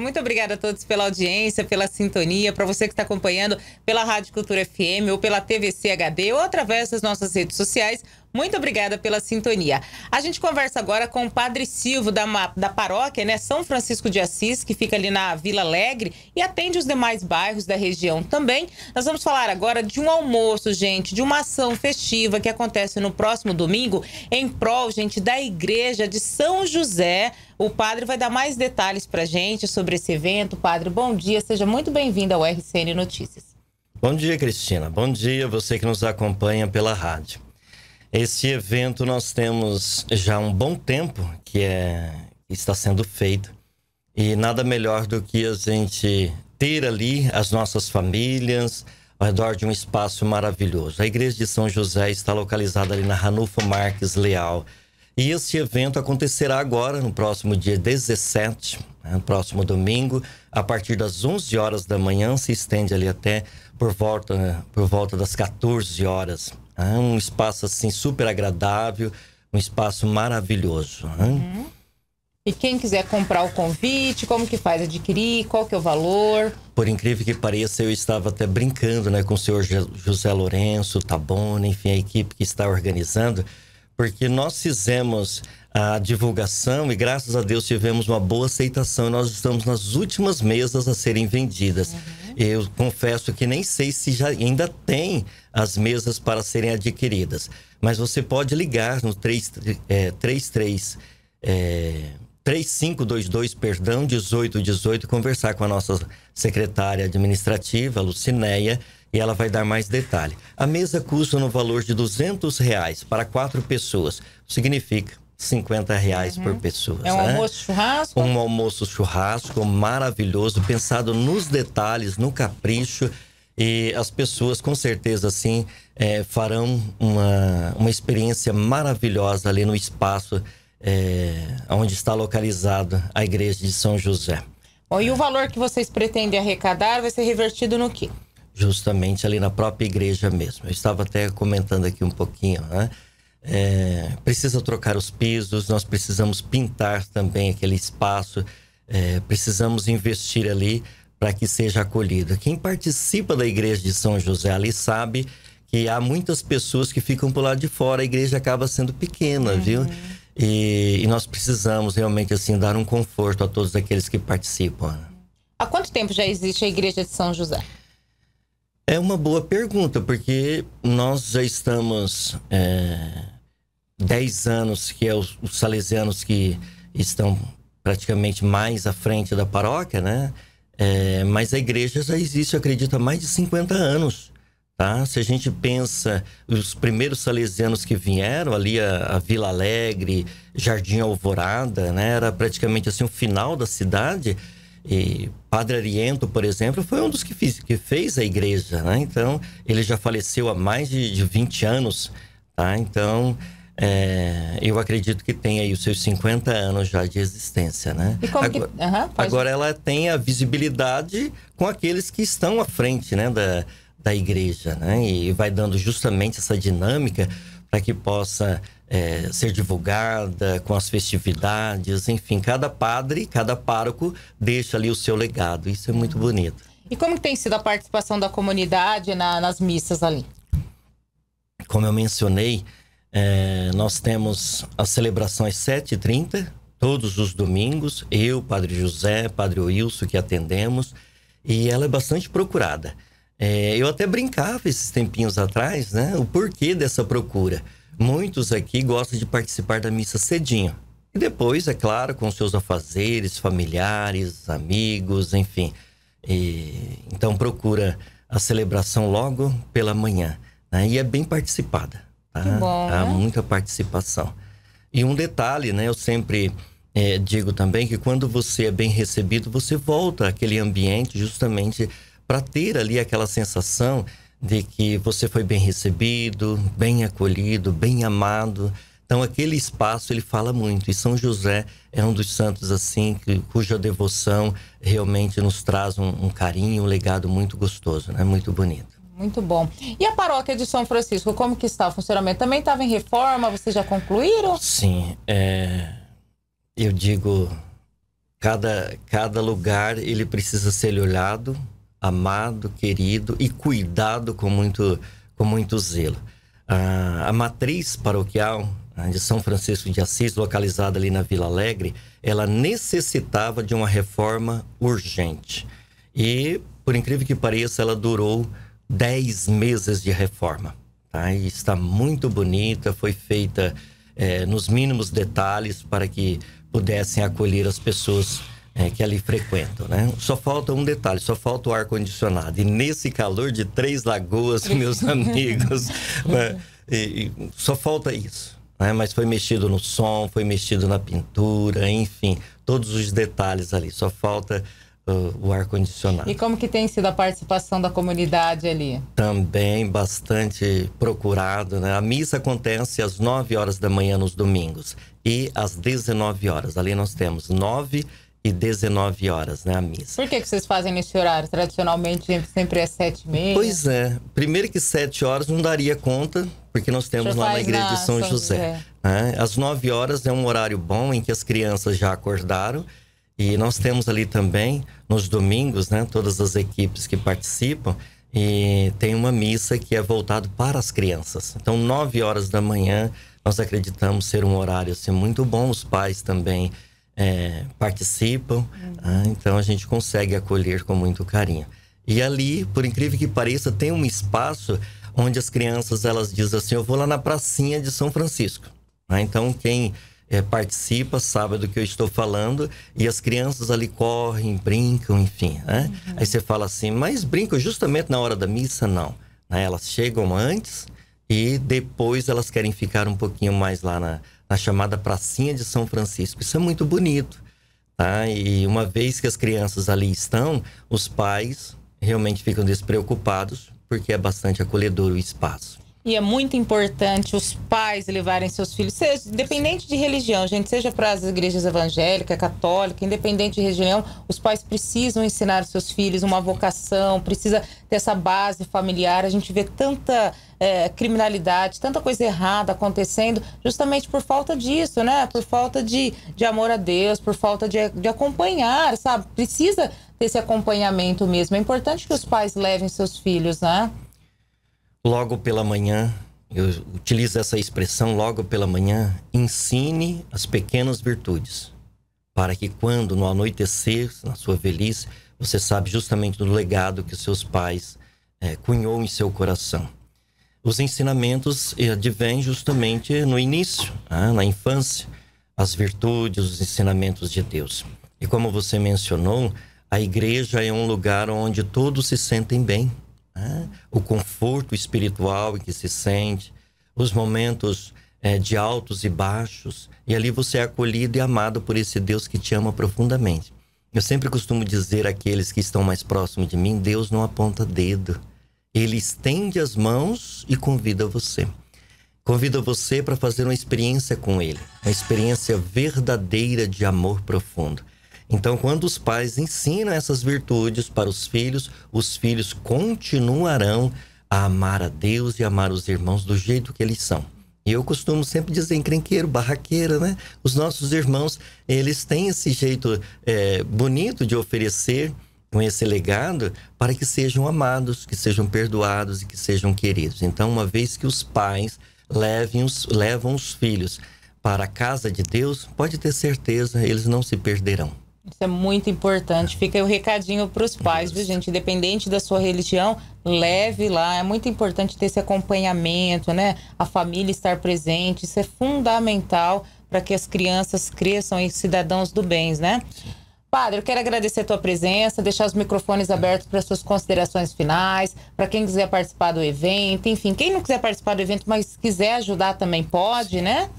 Muito obrigada a todos pela audiência, pela sintonia, para você que está acompanhando pela Rádio Cultura FM ou pela TVC HD ou através das nossas redes sociais. Muito obrigada pela sintonia. A gente conversa agora com o Padre Silvo da, da paróquia, né, São Francisco de Assis, que fica ali na Vila Alegre e atende os demais bairros da região também. Nós vamos falar agora de um almoço, gente, de uma ação festiva que acontece no próximo domingo em prol, gente, da Igreja de São José. O padre vai dar mais detalhes pra gente sobre esse evento. Padre, bom dia, seja muito bem-vindo ao RCN Notícias. Bom dia, Cristina. Bom dia você que nos acompanha pela rádio. Esse evento nós temos já um bom tempo que é, está sendo feito e nada melhor do que a gente ter ali as nossas famílias ao redor de um espaço maravilhoso. A Igreja de São José está localizada ali na Ranulfo Marques Leal. E esse evento acontecerá agora, no próximo dia 17, né, no próximo domingo, a partir das 11 horas da manhã, se estende ali até por volta, por volta das 14 horas. Ah, um espaço assim super agradável, um espaço maravilhoso. Né? Uhum. E quem quiser comprar o convite, como que faz adquirir, qual que é o valor? Por incrível que pareça, eu estava até brincando né, com o senhor José Lourenço, Tabona, enfim, a equipe que está organizando, porque nós fizemos a divulgação e graças a Deus tivemos uma boa aceitação. Nós estamos nas últimas mesas a serem vendidas. Uhum. Eu confesso que nem sei se já ainda tem as mesas para serem adquiridas, mas você pode ligar no 3, é, é, 3522, perdão, 1818, conversar com a nossa secretária administrativa, Lucinéia, e ela vai dar mais detalhe. A mesa custa no valor de R$ reais para quatro pessoas. Significa 50 reais uhum. por pessoa. É um né? almoço churrasco? Um almoço churrasco maravilhoso, pensado nos detalhes, no capricho. E as pessoas, com certeza, assim, é, farão uma, uma experiência maravilhosa ali no espaço é, onde está localizada a igreja de São José. Bom, e o valor que vocês pretendem arrecadar vai ser revertido no quê? Justamente ali na própria igreja mesmo. Eu estava até comentando aqui um pouquinho, né? é, precisa trocar os pisos, nós precisamos pintar também aquele espaço, é, precisamos investir ali para que seja acolhido. Quem participa da igreja de São José ali sabe que há muitas pessoas que ficam por lá de fora, a igreja acaba sendo pequena, uhum. viu? E, e, nós precisamos realmente assim dar um conforto a todos aqueles que participam. Há quanto tempo já existe a igreja de São José? É uma boa pergunta, porque nós já estamos é 10 anos, que é os, os, salesianos que estão praticamente mais à frente da paróquia, né? É, mas a igreja já existe, acredita, há mais de 50 anos. Tá? Se a gente pensa os primeiros salesianos que vieram ali a, a, Vila Alegre, Jardim Alvorada, né? era praticamente assim o final da cidade. E Padre Ariento, por exemplo, foi um dos que, fiz, que fez a igreja, né? Então, ele já faleceu há mais de, de 20 anos, tá? Então, é, eu acredito que tem aí os seus 50 anos já de existência, né? agora, que... uhum, agora, ela tem a visibilidade com aqueles que estão à frente né, da, da igreja, né? E vai dando justamente essa dinâmica para que possa é, ser divulgada com as festividades, enfim, cada padre, cada pároco deixa ali o seu legado. Isso é muito bonito. E como tem sido a participação da comunidade na, nas missas ali? Como eu mencionei, é, nós temos as celebrações 7h30, todos os domingos. Eu, Padre José, Padre Wilson, que atendemos. E ela é bastante procurada. É, eu até brincava esses tempinhos atrás, né? O porquê dessa procura. Muitos aqui gostam de participar da missa cedinho. E depois, é claro, com seus afazeres, familiares, amigos, enfim. E, então procura a celebração logo pela manhã. Né? E é bem participada. Ah, bom. Há né? muita participação. E um detalhe, né? Eu sempre é, digo também que quando você é bem recebido, você volta àquele ambiente justamente para ter ali aquela sensação de que você foi bem recebido, bem acolhido, bem amado. Então aquele espaço ele fala muito. E São José é um dos santos assim que, cuja devoção realmente nos traz um, um carinho, um legado muito gostoso, né? Muito bonito. Muito bom. E a paróquia de São Francisco, como que está o funcionamento? Também estava em reforma, vocês já concluíram? Sim, é... eu digo, cada, cada lugar ele precisa ser olhado, amado, querido e cuidado com muito, com muito zelo. A, a matriz paroquial né, de São Francisco de Assis, localizada ali na Vila Alegre, ela necessitava de uma reforma urgente. E, por incrível que pareça, ela durou 10 meses de reforma. Tá? E está muito bonita, foi feita é, nos mínimos detalhes para que pudessem acolher as pessoas é, que ali frequentam, né? Só falta um detalhe, só falta o ar-condicionado. E nesse calor de Três Lagoas, meus amigos, né? e, e só falta isso. Né? Mas foi mexido no som, foi mexido na pintura, enfim, todos os detalhes ali. Só falta o, ar-condicionado. E como que tem sido a participação da comunidade ali? Também bastante procurado, né? A missa acontece às 9 horas da manhã nos domingos e às 19 horas. Ali nós temos 9 e 19 horas, né, a missa. Por que, que vocês fazem nesse horário? Tradicionalmente sempre é 7 e meia. Pois é. Primeiro que 7 horas não daria conta, porque nós temos lá na Igreja na de São, São José. José. Né? Às 9 horas é um horário bom em que as crianças já acordaram e nós temos ali também, nos domingos, né, todas as equipes que participam, e tem uma missa que é voltado para as crianças. Então, 9 horas da manhã, nós acreditamos ser um horário assim, muito bom, os pais também é, participam, uhum. então a gente consegue acolher com muito carinho. E ali, por incrível que pareça, tem um espaço onde as crianças elas dizem assim: eu vou lá na pracinha de São Francisco. Né? Então, quem é, participa, sabe do que eu estou falando, e as crianças ali correm, brincam, enfim. Né? Uhum. Aí você fala assim, mas brincam justamente na hora da missa? Não. Né? Elas chegam antes e depois elas querem ficar um pouquinho mais lá na, na chamada Pracinha de São Francisco. Isso é muito bonito. Tá? E uma vez que as crianças ali estão, os pais realmente ficam despreocupados, porque é bastante acolhedor o espaço. E é muito importante os pais levarem seus filhos, seja independente de religião, gente, seja para as igrejas evangélicas, católicas, independente de religião, os pais precisam ensinar seus filhos uma vocação, precisa ter essa base familiar. A gente vê tanta é, criminalidade, tanta coisa errada acontecendo, justamente por falta disso, né? Por falta de, de amor a Deus, por falta de, de acompanhar, sabe? Precisa ter esse acompanhamento mesmo. É importante que os pais levem seus filhos, né? logo pela manhã, eu utilizo essa expressão logo pela manhã, ensine as pequenas virtudes, para que quando no anoitecer, na sua velhice, você sabe justamente do legado que seus pais é, cunhou em seu coração. Os ensinamentos eh, advêm justamente no início, né? na infância, as virtudes, os ensinamentos de Deus. E como você mencionou, a igreja é um lugar onde todos se sentem bem, né? o conforto espiritual em que se sente, os momentos é, de altos e baixos, e ali você é acolhido e amado por esse Deus que te ama profundamente. Eu sempre costumo dizer àqueles que estão mais próximos de mim: Deus não aponta dedo, ele estende as mãos e convida você. Convida você para fazer uma experiência com ele, uma experiência verdadeira de amor profundo. Então, quando os pais ensinam essas virtudes para os filhos, os filhos continuarão a amar a Deus e amar os irmãos do jeito que eles são. E eu costumo sempre dizer encrenqueiro, barraqueira, né? Os nossos irmãos, eles têm esse jeito é, bonito de oferecer com esse legado para que sejam amados, que sejam perdoados e que sejam queridos. Então, uma vez que os pais levem os, levam os filhos para a casa de Deus, pode ter certeza, eles não se perderão. Isso é muito importante. Fica o recadinho para os pais, viu, gente? Independente da sua religião, leve lá. É muito importante ter esse acompanhamento, né? A família estar presente. Isso é fundamental para que as crianças cresçam e cidadãos do bem, né? Padre, eu quero agradecer a tua presença, deixar os microfones abertos para suas considerações finais, para quem quiser participar do evento, enfim, quem não quiser participar do evento, mas quiser ajudar também pode, né?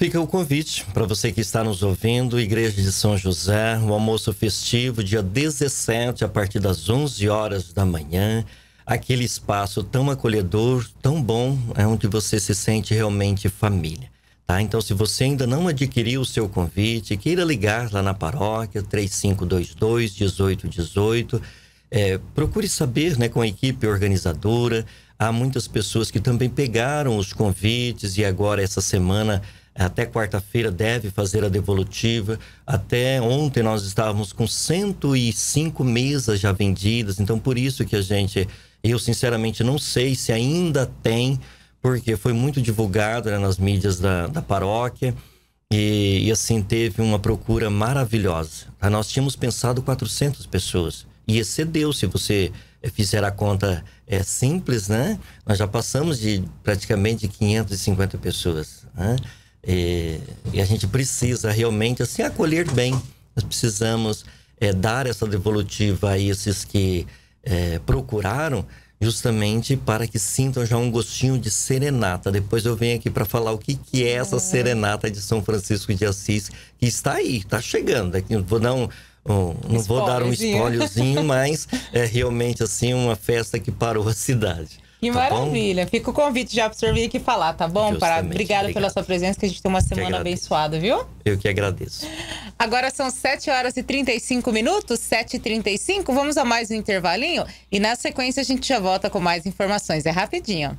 Fica o convite para você que está nos ouvindo, Igreja de São José, o um almoço festivo, dia 17, a partir das 11 horas da manhã. Aquele espaço tão acolhedor, tão bom, é onde você se sente realmente família. Tá? Então, se você ainda não adquiriu o seu convite, queira ligar lá na paróquia, 3522 1818. É, procure saber né, com a equipe organizadora. Há muitas pessoas que também pegaram os convites e agora, essa semana, é, até quarta-feira deve fazer a devolutiva. Até ontem nós estávamos com 105 mesas já vendidas, então por isso que a gente, eu sinceramente não sei se ainda tem, porque foi muito divulgado né, nas mídias da, da paróquia. E, e, assim teve uma procura maravilhosa. Tá? Nós tínhamos pensado 400 pessoas e excedeu se você eh, fizer a conta é, simples, né? Nós já passamos de praticamente 550 pessoas. Né? E, é, e a gente precisa realmente assim acolher bem. Nós precisamos é, dar essa devolutiva a esses que é, procuraram, justamente para que sintam já um gostinho de serenata. Depois eu venho aqui para falar o que, que é essa é. serenata de São Francisco de Assis, que está aí, está chegando. Aqui, vou não vou dar um spoilerzinho, mas é realmente assim uma festa que parou a cidade. Que tá maravilha. Bom? Fica o convite já para o senhor vir aqui falar, tá bom, Justamente, Obrigada obrigado. pela sua presença, que a gente tem uma semana abençoada, viu? Eu que agradeço. Agora são 7 horas e 35 minutos, 7h35. Vamos a mais um intervalinho e na sequência a gente já volta com mais informações. É rapidinho.